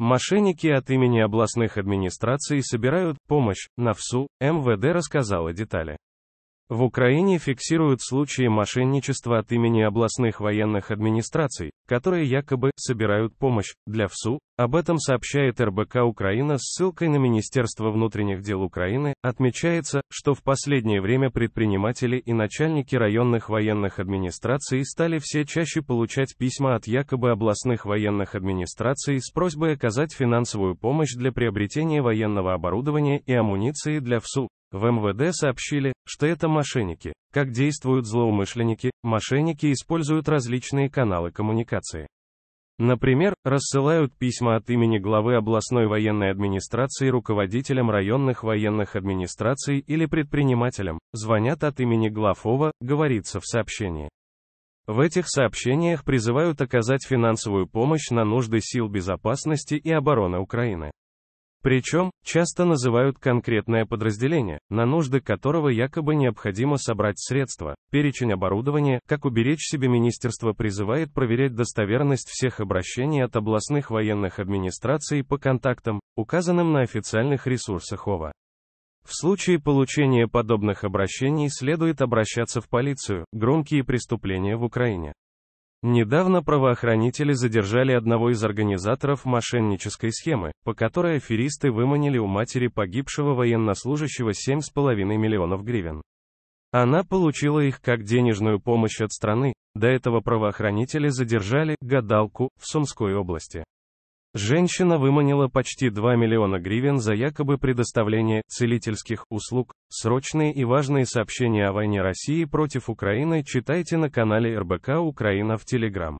Мошенники от имени областных администраций собирают помощь, На НАФСУ, МВД рассказала детали. В Украине фиксируют случаи мошенничества от имени областных военных администраций, которые якобы собирают помощь для ВСУ. Об этом сообщает РБК Украина с ссылкой на Министерство внутренних дел Украины. Отмечается, что в последнее время предприниматели и начальники районных военных администраций стали все чаще получать письма от якобы областных военных администраций с просьбой оказать финансовую помощь для приобретения военного оборудования и амуниции для ВСУ. В МВД сообщили, что это мошенники. Как действуют злоумышленники? Мошенники используют различные каналы коммуникации. Например, рассылают письма от имени главы областной военной администрации руководителям районных военных администраций или предпринимателям, звонят от имени главова, говорится в сообщении. В этих сообщениях призывают оказать финансовую помощь на нужды сил безопасности и обороны Украины. Причем, часто называют конкретное подразделение, на нужды которого якобы необходимо собрать средства, перечень оборудования, как уберечь себе министерство призывает проверять достоверность всех обращений от областных военных администраций по контактам, указанным на официальных ресурсах ОВА. В случае получения подобных обращений следует обращаться в полицию, громкие преступления в Украине. Недавно правоохранители задержали одного из организаторов мошеннической схемы, по которой аферисты выманили у матери погибшего военнослужащего 7,5 миллионов гривен. Она получила их как денежную помощь от страны, до этого правоохранители задержали гадалку в Сумской области. Женщина выманила почти 2 миллиона гривен за якобы предоставление целительских услуг. Срочные и важные сообщения о войне России против Украины читайте на канале РБК Украина в Телеграм.